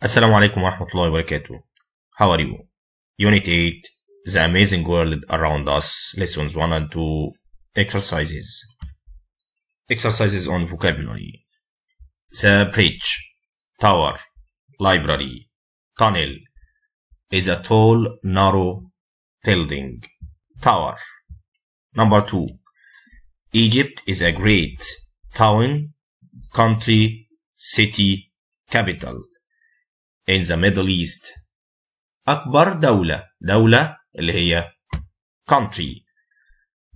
Assalamu alaikum wa rahmatullahi wa barakatuh. How are you? Unit 8 The Amazing World Around Us Lessons 1 and 2 Exercises Exercises on Vocabulary The bridge, tower, library, tunnel is a tall, narrow building. Tower. Number 2 Egypt is a great town, country, city, capital in the Middle East أكبر دولة دولة اللي هي country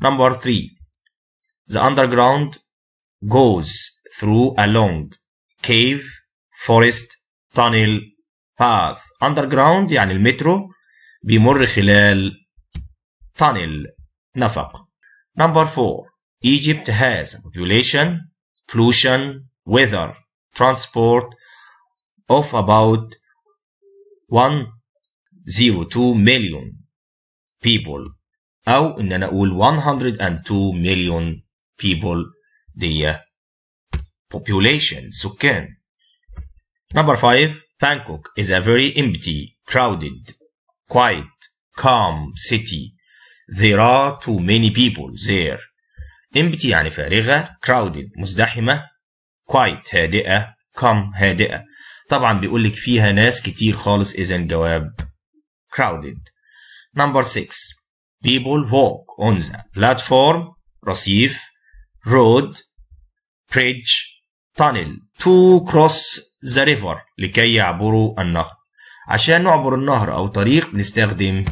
number three the underground goes through a long cave forest tunnel path underground يعني المترو بيمر خلال tunnel نفق number four Egypt has population pollution weather transport of about 102 million people او ان انا اقول 102 million people دي uh, population سكان number 5 Bangkok is a very empty crowded quiet calm city there are too many people there empty يعني فارغة crowded مزدحمة quiet هادئة calm هادئة طبعا بيقول لك فيها ناس كتير خالص اذا الجواب crowded number 6 people walk on the platform رصيف road bridge tunnel to cross the river لكي يعبروا النهر عشان نعبر النهر او طريق بنستخدم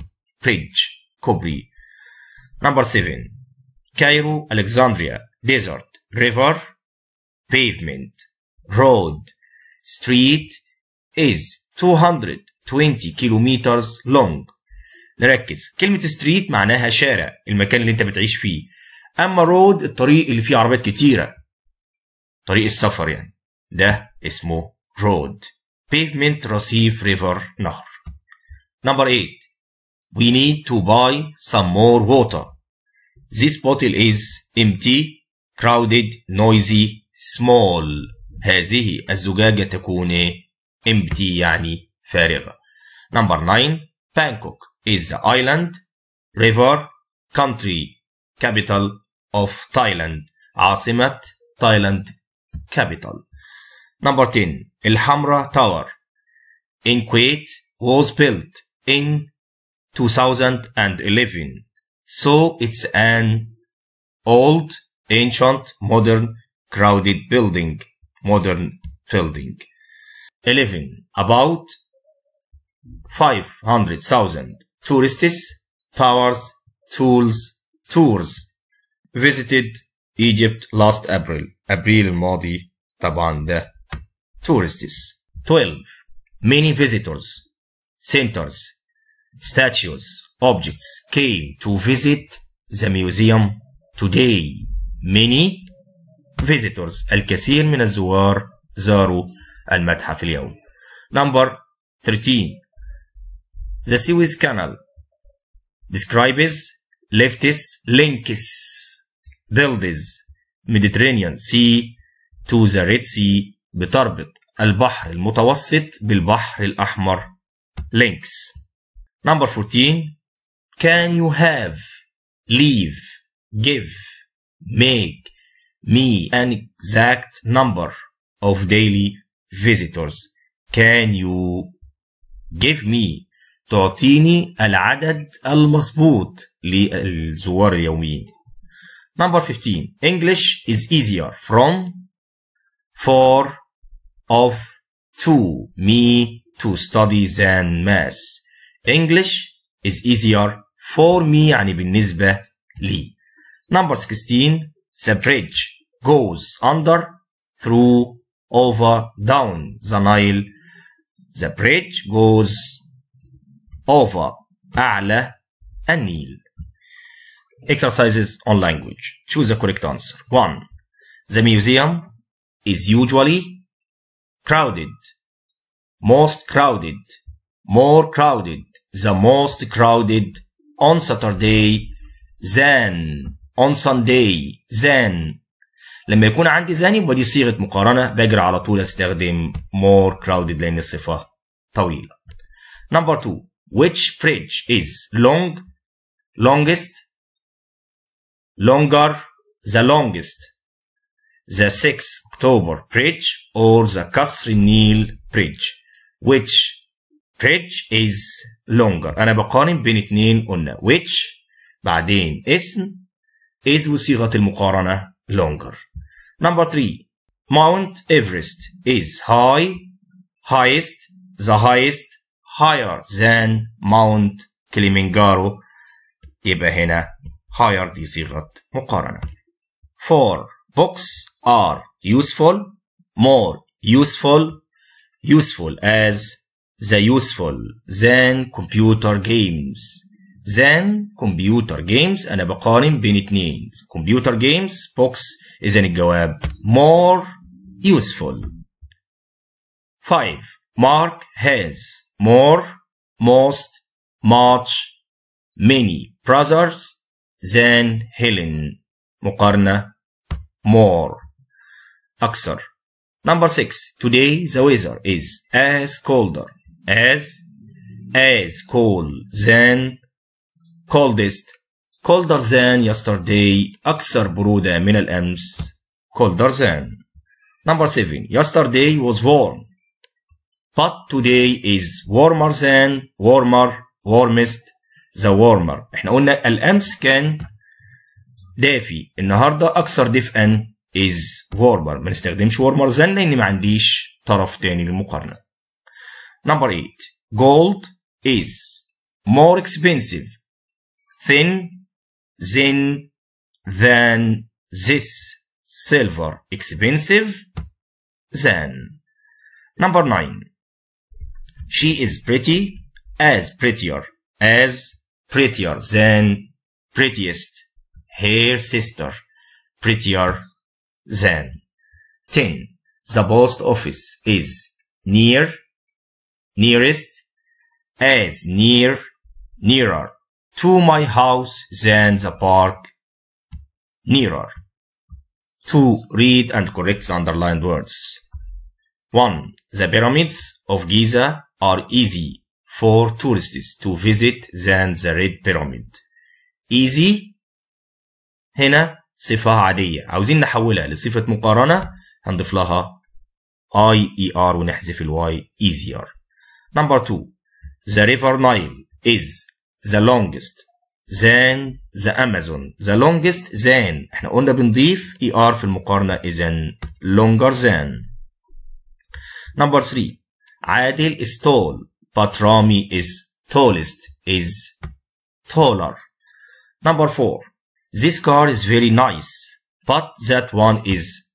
bridge كوبري number 7 كايرو الكسندريا desert river pavement road street is 220 kilometers long نركز كلمة street معناها شارع المكان اللي انت بتعيش فيه اما road الطريق اللي فيه عربات كتيرة طريق السفر يعني ده اسمه road pavement رصيف river نهر number 8 we need to buy some more water this bottle is empty crowded noisy small هذه الزجاجة تكون إيه؟ empty يعني فارغة. Number 9 Bangkok is the island, river, country, capital of Thailand. عاصمة تايلاند capital. Number 10 Hamra Tower in Kuwait was built in 2011. So it's an old, ancient, modern, crowded building modern building. 11. About 500,000 tourists, towers, tools, tours visited Egypt last April. April Modi Tabande. tourists. 12. Many visitors, centers, statues, objects came to visit the museum today. Many visitors الكثير من الزوار زاروا المتحف اليوم Number 13 The Suez Canal describes leftist links builds Mediterranean Sea to the Red Sea بتربط البحر المتوسط بالبحر الأحمر links Number 14 Can you have leave give make me an exact number of daily visitors can you give me تعطيني العدد li للزوار اليوميين Number 15 English is easier from for of to me to study than math English is easier for me يعني بالنسبة لي Number 16 the bridge goes under, through, over, down the Nile. The bridge goes over أعلى النيل. Exercises on language. Choose the correct answer. 1. The museum is usually crowded. Most crowded. More crowded. The most crowded on Saturday than on Sunday than لما يكون عندي than يبقى دي صيغة مقارنة بجري على طول استخدم more crowded لأن الصفة طويلة. Number two which bridge is long longest longer the longest the 6 October bridge or the Qasr Nil bridge which bridge is longer انا بقارن بين اتنين قلنا which بعدين اسم is وصيغة المقارنة longer. Number three, Mount Everest is high, highest, the highest, higher than Mount Kilimanjaro. يبقى هنا higher دي صيغة مقارنة. Four, books are useful, more useful, useful as the useful than computer games. than computer games أنا بقارن بين اتنين computer games box إذا الجواب more useful 5 Mark has more most much many brothers than Helen مقارنة more أكثر Number 6 Today the weather is as colder as as cold than coldest colder than yesterday أكثر برودة من الأمس colder than number 7 yesterday was warm but today is warmer than warmer warmest the warmer احنا قلنا الأمس كان دافي النهاردة أكثر دفئا is warmer ما نستخدمش warmer than لأن ما عنديش طرف تاني للمقارنة number 8 gold is more expensive thin, thin, than, this, silver, expensive, than. Number nine. She is pretty, as prettier, as prettier than, prettiest, her sister, prettier than. 10. The post office is near, nearest, as near, nearer, to my house than the park nearer. 2. Read and correct the underlined words. 1. The pyramids of Giza are easy for tourists to visit than the Red Pyramid. Easy هنا صفة عادية عاوزين نحولها لصفة مقارنة هنضيف لها I E R ونحذف الواي. easier. Number 2 The river Nile is the longest than the Amazon the longest than احنا قلنا بنضيف ER في المقارنة إذن longer than number 3 عادل is tall but Rami is tallest is taller number 4 this car is very nice but that one is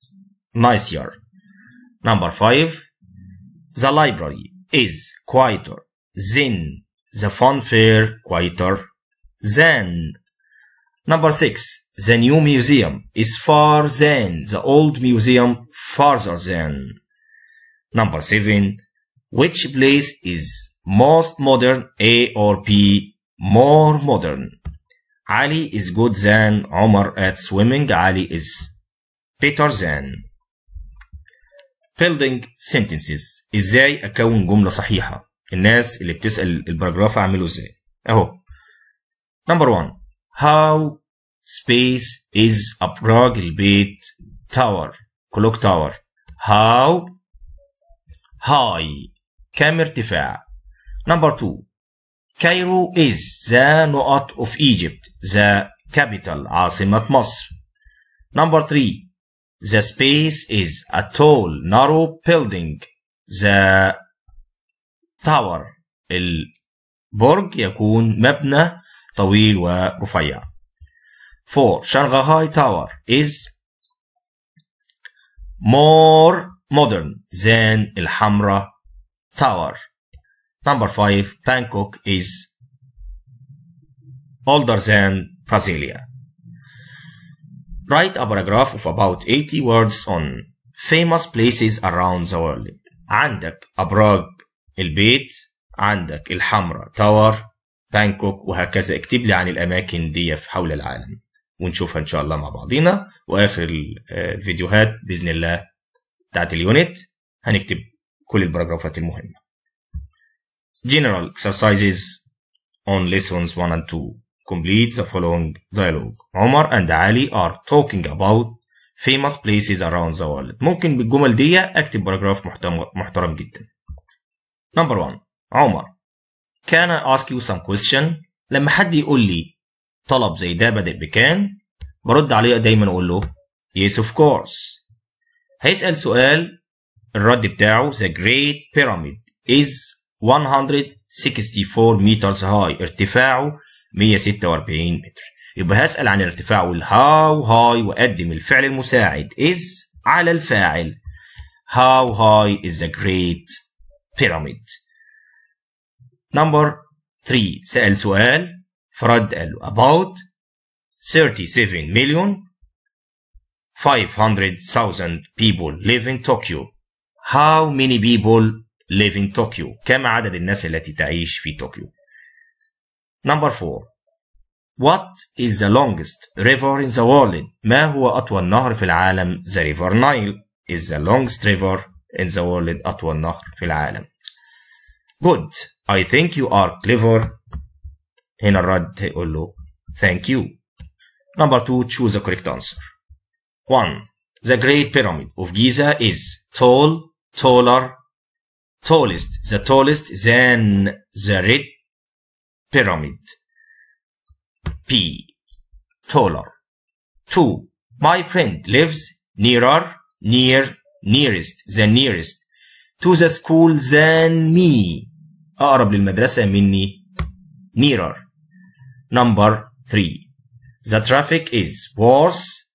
nicer number 5 the library is quieter than the fanfare quieter than. Number six, the new museum is far than the old museum farther than. Number seven, which place is most modern A or B more modern? Ali is good than Omar at swimming. Ali is better than. Building sentences. ازاي اكون جملة صحيحة؟ الناس اللي بتسال الباراجراف اعمله ازاي اهو نمبر 1 how space is a براج البيت tower clock tower how high كم ارتفاع number 2 Cairo is the نقط of Egypt the capital عاصمة مصر Number 3 The space is a tall narrow building the تاور البرج يكون مبنى طويل ورفيع 4 شنغهاي تاور is more modern than الحمراء tower number 5 Bangkok is older than Brasilia write a paragraph of about 80 words on famous places around the world عندك أبراج البيت عندك الحمراء تاور بانكوك وهكذا اكتب لي عن الاماكن دي حول العالم ونشوفها ان شاء الله مع بعضينا واخر الفيديوهات آه، باذن الله بتاعت اليونت هنكتب كل البراجرافات المهمه general exercises on lessons 1 and 2 complete the following dialogue عمر and علي are talking about famous places around the world ممكن بالجمل دي اكتب باراجراف محترم جدا نمبر 1 عمر كان اسك يو you some لما حد يقول لي طلب زي ده بادئ بكان برد عليه دايما اقول له يس اوف كورس هيسأل سؤال الرد بتاعه the great pyramid is 164 meters high ارتفاعه 146 متر يبقى هسأل عن الارتفاع والهاو هاي وأقدم الفعل المساعد is على الفاعل how high is the great pyramid. Number 3 سأل سؤال فرد قال له about 37 million 500,000 people live in Tokyo. How many people live in Tokyo? كم عدد الناس التي تعيش في طوكيو؟ Number 4 What is the longest river in the world? ما هو أطول نهر في العالم؟ The river Nile is the longest river in the world أطول نهر في العالم good I think you are clever هنا الرد هيقول له thank you number two choose a correct answer one the great pyramid of Giza is tall taller tallest the tallest than the red pyramid P taller two my friend lives nearer near nearest the nearest to the school than me أقرب للمدرسة مني nearer number three the traffic is worse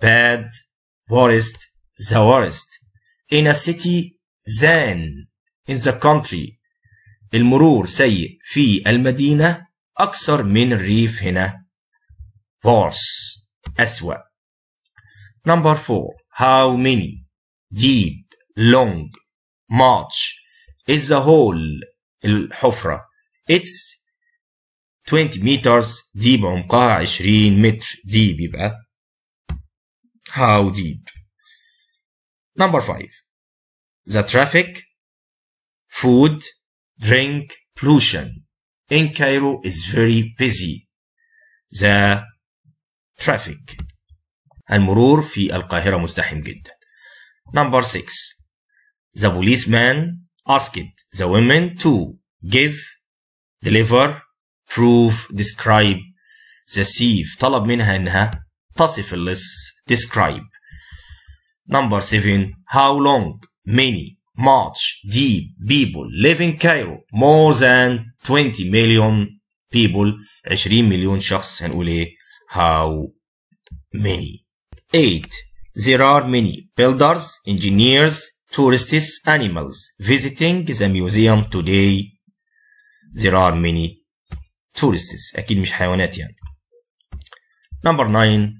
bad worst the worst in a city than in the country المرور سيء في المدينة أكثر من الريف هنا worse أسوأ number four how many deep, long, march is the whole الحفرة. It's 20 meters deep عمقها 20 متر deep يبقى how deep number 5 the traffic food drink pollution in Cairo is very busy the traffic المرور في القاهرة مزدحم جدا Number 6. The policeman asked the women to give, deliver, prove, describe. The thief طلب منها انها تصف اللص describe. Number 7. How long, many, much, deep people live in Cairo? More than 20 million people. 20 مليون شخص هنقول ايه? How many? 8. There are many builders, engineers, tourists, animals visiting the museum today. There are many tourists. أكيد مش حيوانات يعني. Number 9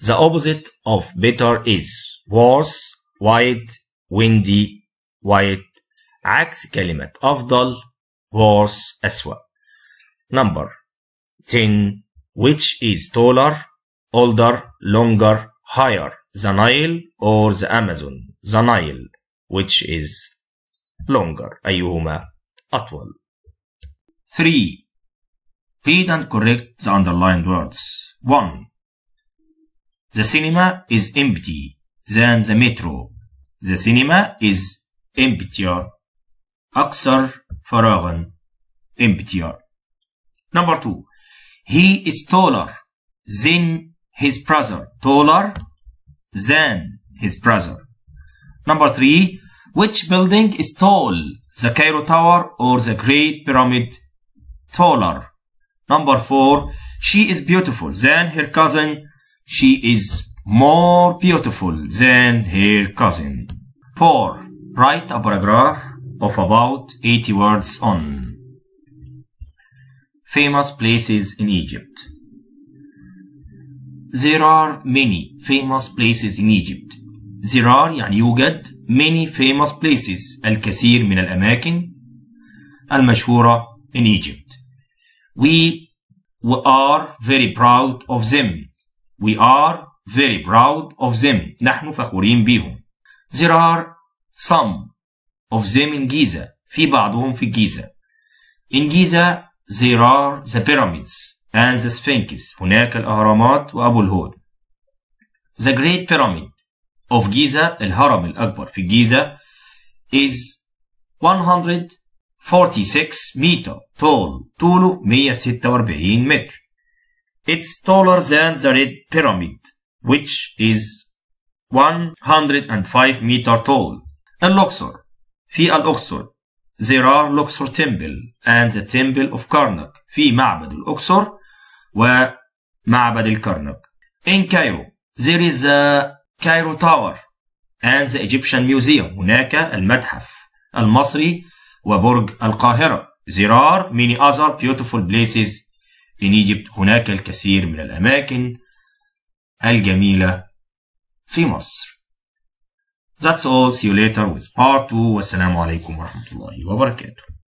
The opposite of better is worse, White, windy, white عكس كلمة أفضل worse أسوأ. Number 10 which is taller, older, longer, higher the Nile or the Amazon the Nile which is longer أيهما أطول 3 Read and correct the underlined words 1 The cinema is empty than the metro The cinema is emptier أكثر فراغا emptier Number 2 He is taller than his brother taller than his brother. Number three, which building is tall, the Cairo Tower or the Great Pyramid taller? Number four, she is beautiful than her cousin. She is more beautiful than her cousin. Four, write a paragraph of about 80 words on famous places in Egypt. There are many famous places in Egypt. There are يعني يوجد many famous places الكثير من الأماكن المشهورة in Egypt. We, we are very proud of them. We are very proud of them. نحن فخورين بهم. There are some of them in Giza. في بعضهم في الجيزة. In Giza there are the pyramids. and the Sphinx هناك الأهرامات وأبو الهول The Great Pyramid of Giza الهرم الأكبر في الجيزة is 146 meter tall طوله 146 متر It's taller than the Red Pyramid which is 105 meter tall اللوكسور في الأقصر There are Luxor Temple and the Temple of Karnak في معبد الأقصر ومعبد الكرنك. In Cairo there is a Cairo Tower and the Egyptian Museum. هناك المتحف المصري وبرج القاهرة. There are many other beautiful places in Egypt. هناك الكثير من الأماكن الجميلة في مصر. That's all. See you later with part 2 والسلام عليكم ورحمة الله وبركاته.